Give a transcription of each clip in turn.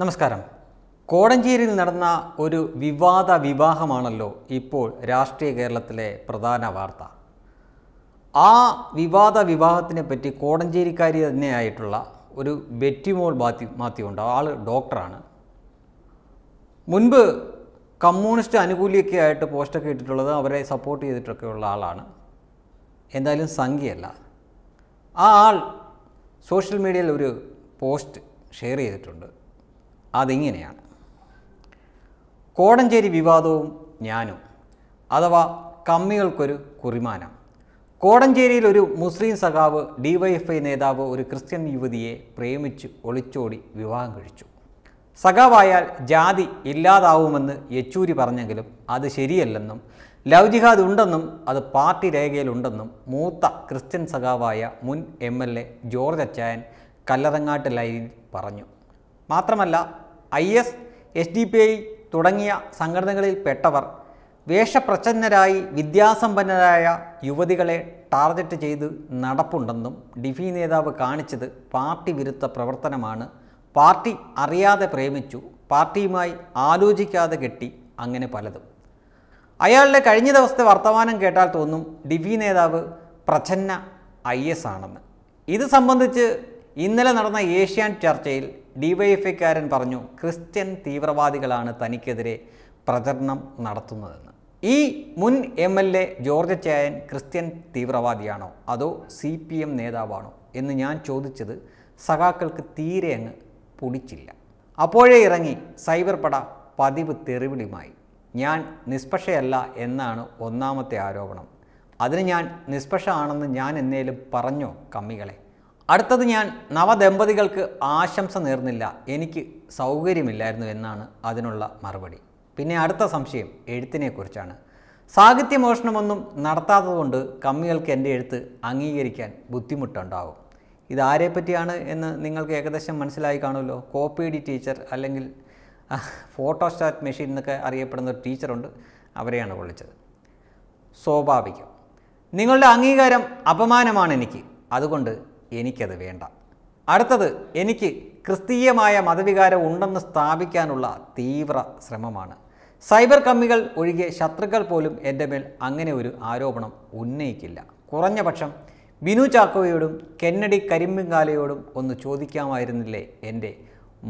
നമസ്കാരം കോടഞ്ചേരിയിൽ നടന്ന ഒരു വിവാദ വിവാഹമാണല്ലോ ഇപ്പോൾ രാഷ്ട്രീയ കേരളത്തിലെ പ്രധാന വാർത്ത ആ വിവാദ വിവാഹത്തിനെ പറ്റി കോടഞ്ചേരിക്കാരി തന്നെയായിട്ടുള്ള ഒരു ബെറ്റിമോൾ ബാത്തി മാത്യുണ്ട് ആൾ ഡോക്ടറാണ് മുൻപ് കമ്മ്യൂണിസ്റ്റ് അനുകൂലിയൊക്കെ ആയിട്ട് പോസ്റ്റൊക്കെ ഇട്ടിട്ടുള്ളത് അവരെ സപ്പോർട്ട് ചെയ്തിട്ടൊക്കെയുള്ള ആളാണ് എന്തായാലും സംഖ്യയല്ല ആ ആൾ സോഷ്യൽ മീഡിയയിൽ ഒരു പോസ്റ്റ് ഷെയർ ചെയ്തിട്ടുണ്ട് അതിങ്ങനെയാണ് കോടഞ്ചേരി വിവാദവും ഞാനും അഥവാ കമ്മികൾക്കൊരു കുറിമാനം കോടഞ്ചേരിയിൽ ഒരു മുസ്ലിം സഖാവ് ഡിവൈഎഫ്ഐ നേതാവ് ഒരു ക്രിസ്ത്യൻ യുവതിയെ പ്രേമിച്ച് ഒളിച്ചോടി വിവാഹം കഴിച്ചു സഖാവായാൽ ജാതി ഇല്ലാതാവുമെന്ന് യെച്ചൂരി പറഞ്ഞെങ്കിലും അത് ശരിയല്ലെന്നും ലവ് ജിഹാദ് ഉണ്ടെന്നും അത് പാർട്ടി രേഖയിലുണ്ടെന്നും മൂത്ത ക്രിസ്ത്യൻ സഖാവായ മുൻ എം എൽ എ ജോർജ് അച്ചായൻ കല്ലറങ്ങാട്ട് ലൈനിൽ പറഞ്ഞു മാത്രമല്ല I S S D P I തുടങ്ങിയ സംഘടനകളിൽ പെട്ടവർ വേഷപ്രച്ഛന്നരായി വിദ്യാസമ്പന്നരായ യുവതികളെ ടാർഗറ്റ് ചെയ്ത് നടപ്പുണ്ടെന്നും ഡിഫി നേതാവ് കാണിച്ചത് പാർട്ടി വിരുദ്ധ പ്രവർത്തനമാണ് പാർട്ടി അറിയാതെ പ്രേമിച്ചു പാർട്ടിയുമായി ആലോചിക്കാതെ കെട്ടി അങ്ങനെ പലതും അയാളുടെ കഴിഞ്ഞ ദിവസത്തെ വർത്തമാനം കേട്ടാൽ തോന്നും ഡിഫി നേതാവ് പ്രച്ഛന്ന ഐ എസ് ആണെന്ന് ഇത് സംബന്ധിച്ച് ഇന്നലെ നടന്ന ഏഷ്യാൻ ചർച്ചയിൽ ഡിവൈഎഫ്ഐക്കാരൻ പറഞ്ഞു ക്രിസ്ത്യൻ തീവ്രവാദികളാണ് തനിക്കെതിരെ പ്രചരണം നടത്തുന്നതെന്ന് ഈ മുൻ എം എൽ എ ജോർജ് ചായൻ ക്രിസ്ത്യൻ തീവ്രവാദിയാണോ അതോ സി പി എം നേതാവാണോ എന്ന് ഞാൻ ചോദിച്ചത് സഖാക്കൾക്ക് തീരെ അങ്ങ് പൊടിച്ചില്ല അപ്പോഴേ ഇറങ്ങി സൈബർ പട പതിവ് തെറിവിളിയുമായി ഞാൻ നിഷ്പക്ഷയല്ല എന്നാണ് ഒന്നാമത്തെ ആരോപണം അതിന് ഞാൻ നിഷ്പക്ഷമാണെന്ന് ഞാൻ എന്നേലും പറഞ്ഞോ കമ്മികളെ അടുത്തത് ഞാൻ നവദമ്പതികൾക്ക് ആശംസ നേർന്നില്ല എനിക്ക് സൗകര്യമില്ലായിരുന്നു എന്നാണ് അതിനുള്ള മറുപടി പിന്നെ അടുത്ത സംശയം എഴുത്തിനെക്കുറിച്ചാണ് സാഹിത്യമോഷണമൊന്നും നടത്താത്തതുകൊണ്ട് കമ്മികൾക്ക് എൻ്റെ എഴുത്ത് അംഗീകരിക്കാൻ ബുദ്ധിമുട്ടുണ്ടാകും ഇതാരെ പറ്റിയാണ് എന്ന് നിങ്ങൾക്ക് ഏകദേശം മനസ്സിലായി കാണുമല്ലോ കോപ്പിഡി ടീച്ചർ അല്ലെങ്കിൽ ഫോട്ടോസ്റ്റാറ്റ് മെഷീൻ എന്നൊക്കെ അറിയപ്പെടുന്ന ഒരു ടീച്ചറുണ്ട് അവരെയാണ് വിളിച്ചത് സ്വാഭാവികം നിങ്ങളുടെ അംഗീകാരം അപമാനമാണ് എനിക്ക് അതുകൊണ്ട് എനിക്കത് വേണ്ട അടുത്തത് എനിക്ക് ക്രിസ്തീയമായ മതവികാരം ഉണ്ടെന്ന് സ്ഥാപിക്കാനുള്ള തീവ്ര ശ്രമമാണ് സൈബർ കമ്മികൾ ഒഴികെ ശത്രുക്കൾ പോലും എൻ്റെ മേൽ അങ്ങനെ ഒരു ആരോപണം ഉന്നയിക്കില്ല കുറഞ്ഞ പക്ഷം ബിനു ചാക്കോയോടും കെന്നഡി കരിമ്പിങ്കാലയോടും ഒന്ന് ചോദിക്കാമായിരുന്നില്ലേ എൻ്റെ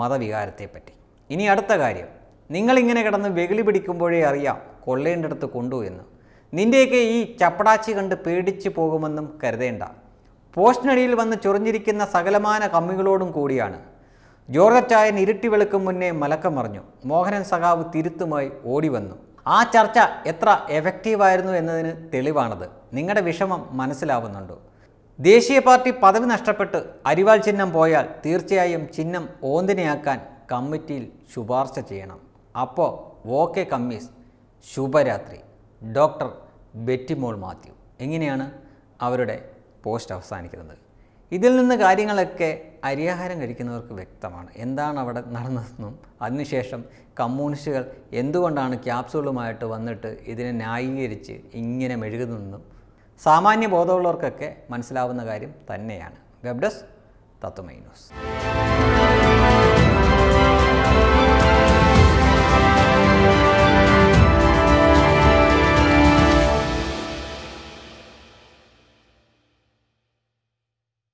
മതവികാരത്തെപ്പറ്റി ഇനി അടുത്ത കാര്യം നിങ്ങളിങ്ങനെ കിടന്ന് വെകിളി പിടിക്കുമ്പോഴേ അറിയാം കൊള്ളേണ്ടടുത്ത് കൊണ്ടു എന്ന് നിൻ്റെയൊക്കെ ഈ ചപ്പടാച്ചി കണ്ട് പേടിച്ചു പോകുമെന്നും കരുതേണ്ട പോസ്റ്റിനടിയിൽ വന്ന് ചൊറിഞ്ഞിരിക്കുന്ന സകലമാന കമ്മികളോടും കൂടിയാണ് ജോർജറ്റായൻ ഇരുട്ടി വെളുക്കും മുന്നേ മറിഞ്ഞു മോഹനൻ സഖാവ് തിരുത്തുമായി ഓടി വന്നു ആ ചർച്ച എത്ര എഫക്റ്റീവായിരുന്നു എന്നതിന് തെളിവാണത് നിങ്ങളുടെ വിഷമം മനസ്സിലാവുന്നുണ്ടോ ദേശീയ പാർട്ടി പദവി നഷ്ടപ്പെട്ട് അരിവാൾ ചിഹ്നം പോയാൽ തീർച്ചയായും ചിഹ്നം ഓന്തിനെയാക്കാൻ കമ്മിറ്റിയിൽ ശുപാർശ ചെയ്യണം അപ്പോൾ ഓക്കെ കമ്മീസ് ശുഭരാത്രി ഡോക്ടർ ബെറ്റിമോൾ മാത്യു എങ്ങനെയാണ് അവരുടെ പോസ്റ്റ് അവസാനിക്കുന്നത് ഇതിൽ നിന്ന് കാര്യങ്ങളൊക്കെ അരിയാഹാരം കഴിക്കുന്നവർക്ക് വ്യക്തമാണ് എന്താണ് അവിടെ നടന്നതെന്നും അതിനുശേഷം കമ്മ്യൂണിസ്റ്റുകൾ എന്തുകൊണ്ടാണ് ക്യാപ്സൂളുമായിട്ട് വന്നിട്ട് ഇതിനെ ന്യായീകരിച്ച് ഇങ്ങനെ മെഴുകുന്നതെന്നും സാമാന്യ ബോധമുള്ളവർക്കൊക്കെ മനസ്സിലാവുന്ന കാര്യം തന്നെയാണ് വെബ്ഡസ് ഡെസ്ക് തത്വമൈ ന്യൂസ്